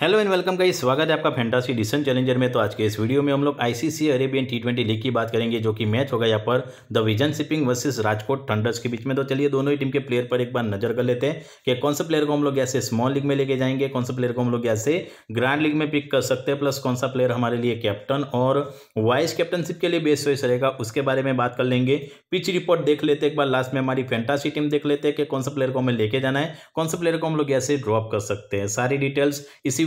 hello and welcome का स्वागत है आपका फैंटासी डिसन चैलेंजर में तो आज के इस वीडियो में हम लोग ICC Arabian T twenty league की बात करेंगे जो कि मैच होगा यहाँ पर the Vision Shipping versus Rajkot Thunders के बीच में तो चलिए दोनों ही टीम के प्लेयर पर एक बार नजर कर लेते हैं कि कौन सा प्लेयर को हम लोग ऐसे स्मॉल लीग में लेके जाएंगे कौन सा प्लेयर को हम लोग ऐसे ग्रांड लीग में पिक कर सकते हैं प्लस कौन सा प्लेयर हमारे लिए कैप्टन और वाइस कैप्टनशिप के लिए बेस्ट चॉइस रहेगा उसके बारे में बात कर लेंगे पिच रिपोर्ट देख लेते हैं एक बार लास्ट में हमारी फैंटासी टीम देख लेते हैं कि कौन सा प्लेयर को हमें लेके जाना है कौन सा प्लेयर को हम लोग ऐसे ड्रॉप कर सकते हैं सारी डिटेल्स इसी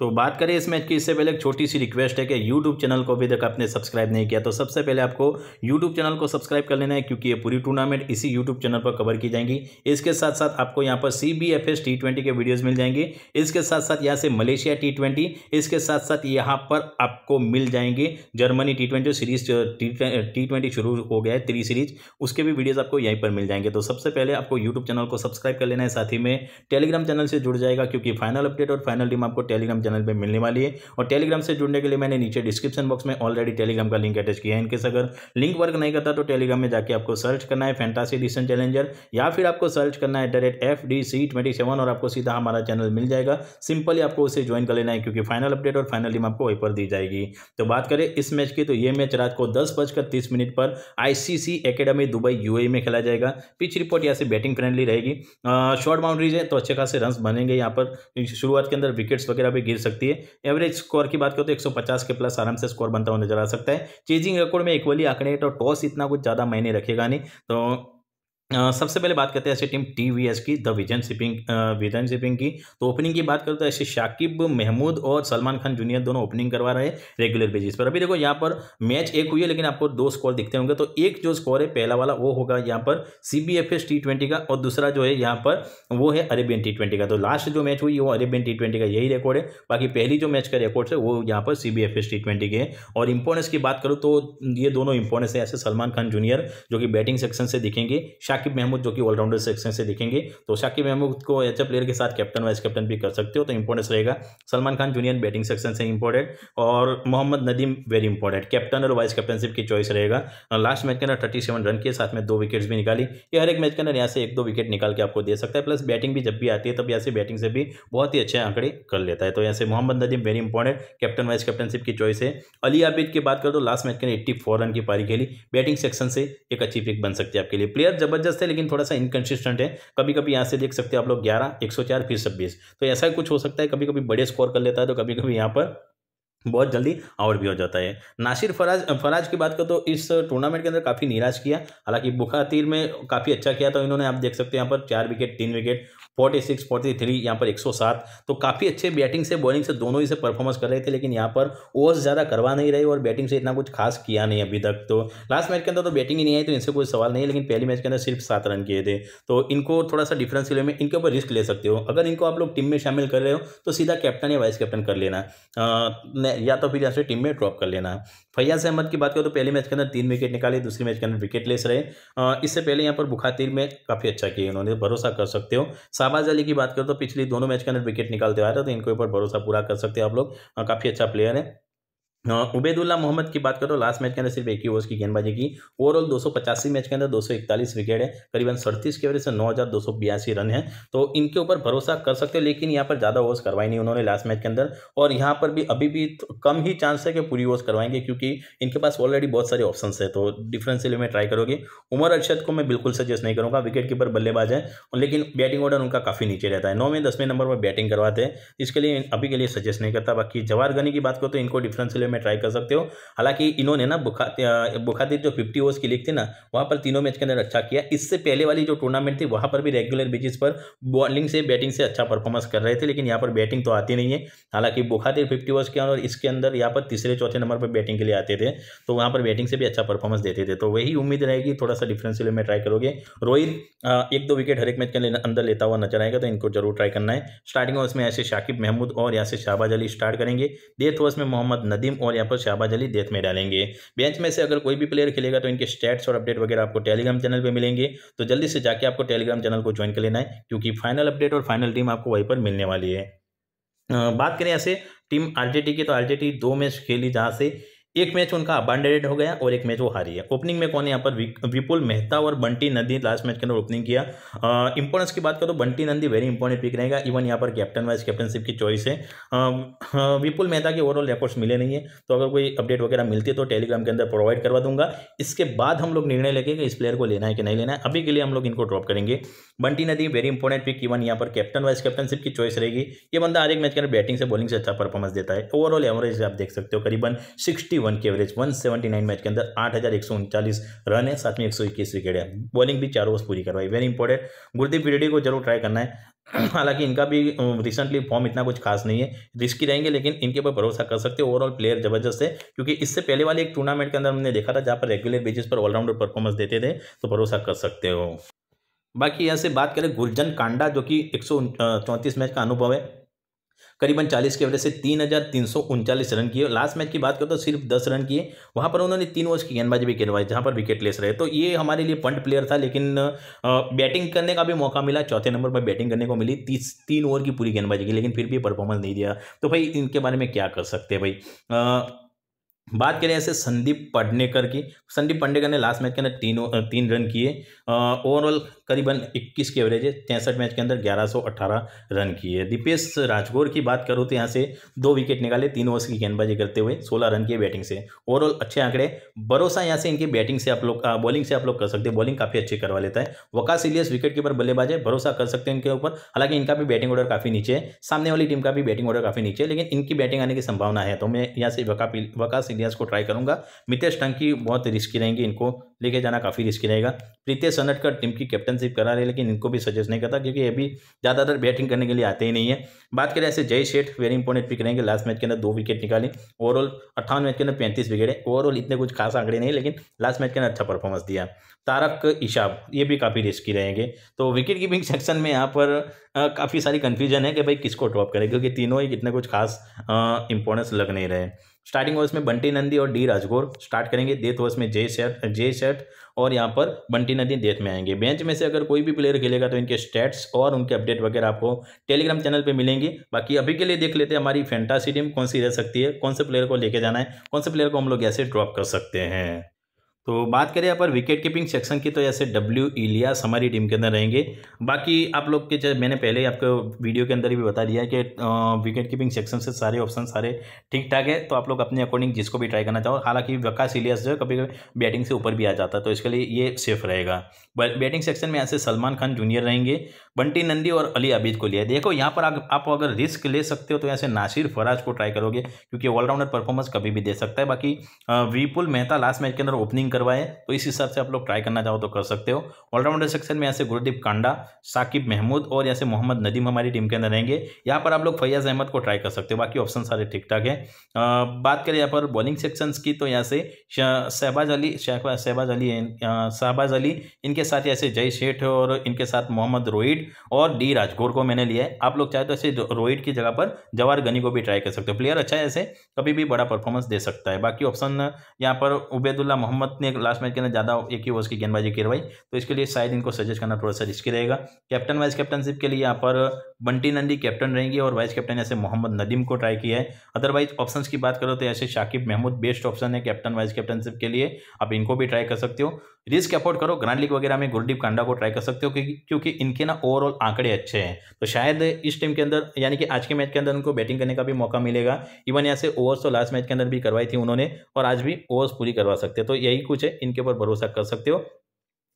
तो बात करें इस मैच की इससे पहले एक छोटी सी रिक्वेस्ट है कि यूट्यूब चैनल को अभी तक आपने सब्सक्राइब नहीं किया तो सबसे पहले आपको यूट्यूब चैनल को सब्सक्राइब कर लेना है क्योंकि ये पूरी टूर्नामेंट इसी यूट्यूब चैनल पर कवर की जाएंगी इसके साथ साथ आपको यहाँ पर C B F S T twenty के वीडियोज़ मिल जाएंगे इसके साथ साथ यहाँ से मलेशिया टी ट्वेंटी इसके साथ साथ यहाँ पर आपको मिल जाएंगे Germany T twenty series T twenty शुरू हो गया है त्री सीरीज उसके भी वीडियोज़ आपको यहीं पर मिल जाएंगे तो सबसे पहले आपको यूट्यूब चैनल को सब्सक्राइब कर लेना है साथ ही में टेलीग्राम चैनल से जुड़ जाएगा क्योंकि फाइनल अपडेट और फाइनल टीम आपको टेलीग्राम चैनल पर मिलने वाली है और टेलीग्राम से जुड़ने के लिए मैंने नीचे डिस्क्रिप्शन बॉक्स में ऑलरेडी टेलीग्राम का लिंक अटैच किया है इनकेस अगर लिंक वर्क नहीं करता तो टेलीग्राम में जाकर आपको सर्च करना है फैंटासी डिसन चैलेंजर या फिर आपको सर्च करना है एट द और आपको सीधा हमारा चैनल मिल जाएगा सिंपली आपको उसे ज्वाइन कर लेना है क्योंकि फाइनल अपडेट और फाइनल टीम आपको वहीं पर दी जाएगी तो बात करें इस मैच की तो ये मैच रात को दस बजकर तीस मिनट पर ICC academy Dubai UAE e में खेला जाएगा पिच रिपोर्ट यहाँ से बैटिंग फ्रेंडली रहेगी शॉर्ट बाउंड्रीज है तो अच्छे खासे रन बनेंगे यहाँ पर शुरुआत के अंदर विकेट्स वगैरह भी गिर सकती है एवरेज स्कोर की बात करो तो 150 के प्लस आराम से स्कोर बनता हुआ नजर आ सकता है चेजिंग रिकॉर्ड में इक्वली आंकड़े तो टॉस इतना कुछ ज़्यादा मायने रखेगा नहीं तो सबसे पहले बात करते हैं ऐसी टीम टी वी एस की the Vision Shipping Vision Shipping की तो ओपनिंग की बात करते हैं तो ऐसे शाकिब महमूद और सलमान खान जूनियर दोनों ओपनिंग करवा रहे हैं रेगुलर बेसिस पर अभी देखो यहाँ पर मैच एक हुई है लेकिन आपको दो स्कोर दिखते होंगे तो एक जो स्कोर है पहला वाला वो होगा यहाँ पर C B F S T twenty का और दूसरा जो है यहाँ पर वो है अरेबियन टी ट्वेंटी का तो लास्ट जो मैच हुई वो अरेबियन टी ट्वेंटी का यही रिकॉर्ड है बाकी पहली जो मैच का रिकॉर्ड है वो यहाँ पर C B F S T twenty के और इम्पोर्टेंस की बात करूँ तो ये दोनों इम्पोर्टेंस है ऐसे सलमान खान जूनियर जो कि बैटिंग सेक्शन से दिखेंगे शाकिब शाकिब महमूद जो कि ऑलराउंडर सेक्शन से दिखेंगे तो शाकिब महमूद को एच प्लेयर के साथ कैप्टन वाइस कैप्टन भी कर सकते हो तो इंपॉर्टेंस रहेगा Salman Khan junior batting section से इंपॉर्टेंट और Mohammad Nadeem very important captain और वाइस कैप्टनशिप की चॉइस रहेगा लास्ट मैच के अंदर थर्टी सेवन रन के साथ में दो विकेट्स भी निकाली ये हर एक मैच के अंदर यहाँ से एक दो विकेट निकाल के आपको दे सकता है प्लस बैटिंग भी जब भी आती है तब यहाँ से बैटिंग से भी बहुत ही अच्छे आंकड़े कर लेता है तो यहाँ से Mohammad Nadeem very important captain vice captainship की चॉइस है अली आबिद की बात करो तो लास्ट मैच के अंदर एट्टी रन की पारी खेली बैटिंग सेक्शन से एक अच्छी पिक बन सकती है आपके लिए प्लेयर जबरदस्त ज़बरदस्त थे लेकिन थोड़ा सा इनकन्सिस्टेंट है कभी कभी यहाँ से देख सकते हैं आप लोग ग्यारह एक सौ चार फिर छब्बीस तो ऐसा कुछ हो सकता है कभी कभी बड़े स्कोर कर लेता है तो कभी कभी यहाँ पर बहुत जल्दी आउट भी हो जाता है नासिर फराज फराज की बात करो तो इस टूर्नामेंट के अंदर काफ़ी निराश किया हालांकि बुखातीर में काफ़ी अच्छा किया तो इन्होंने आप देख सकते हैं यहाँ पर चार विकेट तीन wicket forty six forty three यहाँ पर एक सौ सात तो काफ़ी अच्छे बैटिंग से बॉलिंग से दोनों ही से परफॉर्मेंस कर रहे थे लेकिन यहाँ पर ओवर्स ज़्यादा करवा नहीं रहे और बैटिंग से इतना कुछ खास किया नहीं अभी तक तो लास्ट मैच के अंदर तो बैटिंग ही नहीं आई तो इनसे कोई सवाल नहीं है लेकिन पहले मैच के अंदर सिर्फ सात रन किए थे तो इनको थोड़ा सा डिफरेंस ले में इनके ऊपर रिस्क ले सकते हो अगर इनको आप लोग टीम में शामिल कर रहे हो तो सीधा कैप्टन या वाइस कैप्टन कर लेना है या तो फिर यहाँ से टीम में ड्रॉप कर लेना है फैयाज अहमद की बात करो तो पहले मैच के अंदर तीन विकेट निकाले दूसरे मैच के अंदर विकेट लेस रहे इससे पहले यहाँ पर बुखातिर में काफ़ी अच्छा किया उन्होंने भरोसा कर सकते हो शाहबाज अली की बात करो तो पिछली दोनों मैच के अंदर विकेट निकालते आ रहे तो इनके ऊपर भरोसा पूरा कर सकते हो आप लोग काफ़ी अच्छा प्लेयर है हाँ, उबैदुल्ला मोहम्मद की बात करो लास्ट मैच के अंदर सिर्फ एक ही ओवर की गेंदबाजी की ओवरऑल दो मैच के अंदर दो विकेट है करीबन सड़तीस के वजह से नौ रन है तो इनके ऊपर भरोसा कर सकते हो लेकिन यहाँ पर ज़्यादा ओवर्स करवाई नहीं उन्होंने लास्ट मैच के अंदर और यहाँ पर भी अभी भी तो कम ही चांस है कि पूरी ओवर्स करवाएंगे क्योंकि इनके पास ऑलरेडी बहुत सारे ऑप्शन है तो डिफरेंशियल में ट्राई करोगे उमर अरशद को मैं बिल्कुल सजेस्ट नहीं करूँगा विकेट कीपर बल्लेबाज है लेकिन बैटिंग ऑर्डर उनका काफ़ी नीचे रहता है नौवें दसवें नंबर पर बैटिंग करवाते हैं इसके लिए अभी के लिए सजेस्ट नहीं करता बाकी जवाहर गनी की बात करो तो इनको डिफरेंशियल में ट्राई कर सकते हो हालांकि इन्होंने ना बुखा बुखातीत जो फिफ्टी ओवर्स की लीग थी ना वहाँ पर तीनों मैच के अंदर अच्छा किया इससे पहले वाली जो टूर्नामेंट थी वहाँ पर भी रेगुलर बेसिस पर बॉलिंग से बैटिंग से अच्छा परफॉर्मेंस कर रहे थे लेकिन यहाँ पर बैटिंग तो आती नहीं है हालांकि बुखातीत फिफ्टी ओवर्स के अंदर इसके अंदर यहाँ पर तीसरे चौथे नंबर पर बैटिंग के लिए आते थे तो वहाँ पर बैटिंग से भी अच्छा परफॉर्मेंस देते थे तो वही उम्मीद रहेगी थोड़ा सा डिफरेंशियल में ट्राई करोगे रोहित एक दो विकेट हर एक मैच के अंदर लेता हुआ नजर आएगा तो इनको जरूर ट्राई करना है स्टार्टिंग ओवर्स में ऐसे शाकिब महमूद और यहाँ से शाहबाज अली स्टार्ट करेंगे डेथ ओवर्स में मोहम्मद नदीम और यहाँ पर शाहबाज अली डेथ में डालेंगे बेंच में से अगर कोई भी प्लेयर खेलेगा तो इनके स्टेट्स और अपडेट वगैरह आपको टेलीग्राम चैनल पर मिलेंगे तो जल्दी से जाकर आपको टेलीग्राम चैनल को ज्वाइन कर लेना है क्योंकि फाइनल अपडेट और फाइनल टीम आपको वहीं पर मिलने वाली है बात करें ऐसे टीम आरजेटी की तो आरजेटी दो मैच खेली जहाँ से एक मैच उनका अबांडेड हो गया और एक मैच वो हारी है ओपनिंग में कौन है यहाँ पर विपुल मेहता और बंटी नंदी लास्ट मैच के अंदर ओपनिंग किया इंपॉर्टेंस की बात करें तो Bunty Nandi very important pick रहेगा इवन यहाँ पर कैप्टन वाइस कैप्टनशिप की चॉइस है विपुल मेहता के ओवरऑल रिकॉर्ड्स मिले नहीं है तो अगर कोई अपडेट वगैरह मिलती है तो टेलीग्राम के अंदर प्रोवाइड करवा दूंगा इसके बाद हम लोग निर्णय लेंगे कि इस प्लेयर को लेना है कि नहीं लेना है अभी के लिए हम लोग इनको ड्रॉप करेंगे बंटी नदी वेरी इंपॉर्टेंट पिक इवन यहाँ पर कैप्टन वाइस कैप्टनशिप की चॉइस रहेगी ये बंदा हर एक मैच के अंदर बैटिंग से बॉलिंग से अच्छा परफॉर्मेंस देता है ओवरऑल एवरेज आप देख सकते हो करीबन सिक्सटी वन की average one seventy nine match के अंदर आठ हज़ार एक सौ उनचालीस रन है साथ में एक सौ इक्कीस विकेट है बॉलिंग भी चार ओवर्स पूरी करवाई वेरी इंपॉर्टेंट गुरदीप विडेडी को जरूर ट्राई करना है हालांकि इनका भी रिसेंटली फॉर्म इतना कुछ खास नहीं है रिस्की रहेंगे लेकिन इनके ऊपर भरोसा कर सकते हैं ओवरऑल प्लेयर जबरदस्त है क्योंकि इससे पहले वाले एक टूर्नामेंट के अंदर हमने देखा था जहाँ पर रेगुलर बेसिस पर ऑलराउंडर परफॉर्मेंस देते थे तो भरोसा कर सकते हो बाकी यहाँ से बात करें गुरजन कांडा जो कि एक मैच का अनुभव है करीबन चालीस के वजह से तीन हज़ार तीन सौ उनचालीस रन किए लास्ट मैच की बात करें तो सिर्फ दस रन किए वहाँ पर उन्होंने तीन ओवर्स की गेंदबाजी भी करवाई जहाँ पर विकेट लेस रहे तो ये हमारे लिए पंट प्लेयर था लेकिन बैटिंग करने का भी मौका मिला चौथे नंबर पर बैटिंग करने को मिली तीस तीन ओवर की पूरी गेंदबाजी की लेकिन फिर भी परफॉर्मेंस नहीं दिया तो भाई इनके बारे में क्या कर सकते हैं भाई बात करें ऐसे संदीप पडनेकर की संदीप पडनेकर ने लास्ट मैच के अंदर तीन तीन रन किए ओवरऑल करीबन 21 के एवरेज है तैंसठ मैच के अंदर 1118 रन किए दीपेश राजगौर की बात करूँ तो यहाँ से दो विकेट निकाले तीन ओवर्स की गेंदबाजी करते हुए 16 रन किए बैटिंग से ओवरऑल अच्छे आंकड़े भरोसा यहाँ से इनकी बैटिंग से आप लोग बॉलिंग से आप लोग कर सकते हैं बॉलिंग काफ़ी अच्छी करवा लेता है वकास इलियस विकेट कीपर बल्लेबाज है भरोसा कर सकते हैं इनके ऊपर हालांकि इनका भी बैटिंग ऑर्डर काफ़ी नीचे है सामने वाली टीम का भी बैटिंग ऑर्डर काफ़ी नीचे है लेकिन इनकी बैटिंग आने की संभावना है तो मैं यहाँ से वकास इंडियंस को ट्राई करूंगा मितेश टंकी बहुत रिस्की रहेंगे इनको लेके जाना काफ़ी रिस्की रहेगा प्रीतेश सनटकर टीम की कैप्टनशिप करा रहे लेकिन इनको भी सजेस्ट नहीं करता क्योंकि अभी ज़्यादातर बैटिंग करने के लिए आते ही नहीं है बात करें ऐसे Jay Sheth very important pick रहेंगे लास्ट मैच के अंदर दो विकेट निकाले ओवरऑल अट्ठावन मैच के अंदर पैंतीस विकेट है ओवरऑल इतने कुछ खास आंकड़े नहीं लेकिन लास्ट मैच के अंदर अच्छा परफॉर्मेंस दिया तारक ईशाब ये भी काफ़ी रिस्की रहेंगे तो विकेट कीपिंग सेक्शन में यहाँ पर काफ़ी सारी कन्फ्यूजन है कि भाई किसको टॉप करें क्योंकि तीनों ही इतने कुछ खास इंपॉर्टेंस लग नहीं रहे स्टार्टिंग ओवर्स में बंटी नंदी और डी राजगोर स्टार्ट करेंगे डेथ ओवर्स में जय सेठ जय सेठ और यहाँ पर बंटी नंदी डेथ में आएंगे बेंच में से अगर कोई भी प्लेयर खेलेगा तो इनके स्टेट्स और उनके अपडेट वगैरह आपको टेलीग्राम चैनल पे मिलेंगे बाकी अभी के लिए देख लेते हैं हमारी फैंटासी टीम कौन सी रह सकती है कौन से प्लेयर को लेके जाना है कौन से प्लेयर को हम लोग ऐसे ड्रॉप कर सकते हैं तो बात करें पर विकेट कीपिंग सेक्शन की तो ऐसे डब्ल्यू इलियास हमारी टीम के अंदर रहेंगे बाकी आप लोग के जैसे मैंने पहले ही आपको वीडियो के अंदर भी बता दिया है कि विकेट कीपिंग सेक्शन से सारे ऑप्शन सारे ठीक ठाक है तो आप लोग अपने अकॉर्डिंग जिसको भी ट्राई करना चाहो हालांकि वकाश इलियास जो है कभी कभी बैटिंग से ऊपर भी आ जाता है तो इसके लिए ये सेफ रहेगा बैटिंग सेक्शन में ऐसे सलमान खान जूनियर रहेंगे बंटी नंदी और अली अबीद को लिया देखो यहाँ पर आप अगर रिस्क ले सकते हो तो ऐसे नासिर फराज को ट्राई करोगे क्योंकि ऑलराउंडर परफॉर्मेंस कभी भी दे सकता है बाकी विपुल मेहता लास्ट मैच के अंदर ओपनिंग करवाए तो इस हिसाब से आप लोग ट्राई करना चाहो तो कर सकते हो ऑलराउंडर सेक्शन में यहाँ से गुरुदीप कांडा साकिब महमूद और यहाँ से मोहम्मद नदीम हमारी टीम के अंदर रहेंगे यहाँ पर आप लोग फैयाज अहमद को ट्राई कर सकते हो बाकी ऑप्शन सारे ठीक ठाक है बात करें यहाँ पर बॉलिंग सेक्शंस की तो यहाँ से शहबाज अली शहबाज अली शहबाज अली इनके साथ यहाँ से जय शेठ और इनके साथ मोहम्मद रोहित और डी राजगोर को मैंने लिया है आप लोग चाहे तो ऐसे रोहित की जगह पर जवाहर गनी को भी ट्राई कर सकते हो प्लेयर अच्छा है ऐसे कभी भी बड़ा परफॉर्मेंस दे सकता है बाकी ऑप्शन यहाँ पर उबैदुल्ला मोहम्मद अपने लास्ट मैच के अंदर ज़्यादा एक ही ओवर्स की गेंदबाजी करवाई तो इसके लिए शायद इनको सजेस्ट करना थोड़ा सा रिस्की रहेगा कैप्टन वाइस कैप्टनशिप के लिए यहाँ पर बंटी नंदी कैप्टन रहेंगी और वाइस कैप्टन ऐसे मोहम्मद नदीम को ट्राई किया है अदरवाइज ऑप्शन की बात करो तो ऐसे शाकिब महमूद बेस्ट ऑप्शन है कैप्टन वाइस कैप्टनशिप के लिए आप इनको भी ट्राई कर सकते हो रिस्क अफोर्ड करो ग्रांड लीग वगैरह में गुरदीप कांडा को ट्राई कर सकते हो क्योंकि क्योंकि इनके ना ओवरऑल आंकड़े अच्छे हैं तो शायद इस टीम के अंदर यानी कि आज के मैच के अंदर उनको बैटिंग करने का भी मौका मिलेगा इवन यहाँ से ओवर्स तो लास्ट मैच के अंदर भी करवाई थी उन्होंने और आज भी ओवर्स पूरी करवा सकते हो तो यही कुछ है इनके ऊपर भरोसा कर सकते हो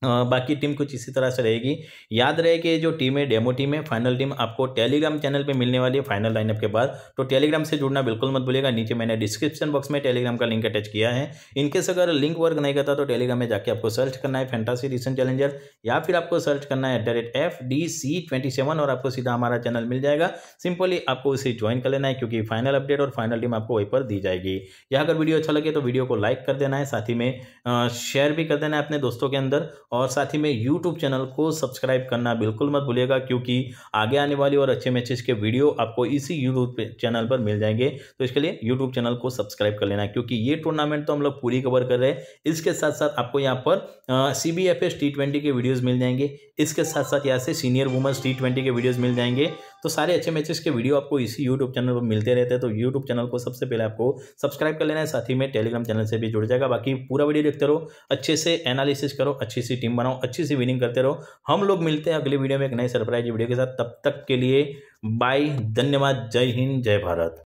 बाकी टीम कुछ इसी तरह से रहेगी याद रहे कि जो टीम है डेमो टीम है फाइनल टीम आपको टेलीग्राम चैनल पे मिलने वाली है फाइनल लाइनअप के बाद तो टेलीग्राम से जुड़ना बिल्कुल मत भूलिएगा नीचे मैंने डिस्क्रिप्शन बॉक्स में टेलीग्राम का लिंक अटैच किया है इनकेस अगर लिंक वर्क नहीं करता तो टेलीग्राम में जाकर आपको सर्च करना है फैंटासी रिसेंट चैलेंजर या फिर आपको सर्च करना है at the rate F D C twenty seven और आपको सीधा हमारा चैनल मिल जाएगा सिंपली आपको उसे ज्वाइन कर लेना है क्योंकि फाइनल अपडेट और फाइनल टीम आपको वहीं पर दी जाएगी या अगर वीडियो अच्छा लगे तो वीडियो को लाइक कर देना है साथ ही में शेयर भी कर देना है अपने दोस्तों के अंदर और साथ ही में यूट्यूब चैनल को सब्सक्राइब करना बिल्कुल मत भूलिएगा क्योंकि आगे आने वाली और अच्छे मैचेस के वीडियो आपको इसी यूट्यूब चैनल पर मिल जाएंगे तो इसके लिए यूट्यूब चैनल को सब्सक्राइब कर लेना क्योंकि ये टूर्नामेंट तो हम लोग पूरी कवर कर रहे हैं इसके साथ साथ आपको यहाँ पर C B F S T twenty के वीडियोज़ मिल जाएंगे इसके साथ साथ यहाँ से सीनियर वुमेंस टी ट्वेंटी के वीडियोज़ मिल जाएंगे तो सारे अच्छे मैचेस के वीडियो आपको इसी यूट्यूब चैनल पर मिलते रहते हैं तो यूट्यूब चैनल को सबसे पहले आपको सब्सक्राइब कर लेना है साथ ही में टेलीग्राम चैनल से भी जुड़ जाएगा बाकी पूरा वीडियो देखते रहो अच्छे से एनालिसिस करो अच्छी सी टीम बनाओ अच्छी सी विनिंग करते रहो हम लोग मिलते हैं अगले वीडियो में एक नए सरप्राइज वीडियो के साथ तब तक के लिए बाय धन्यवाद जय हिंद जय भारत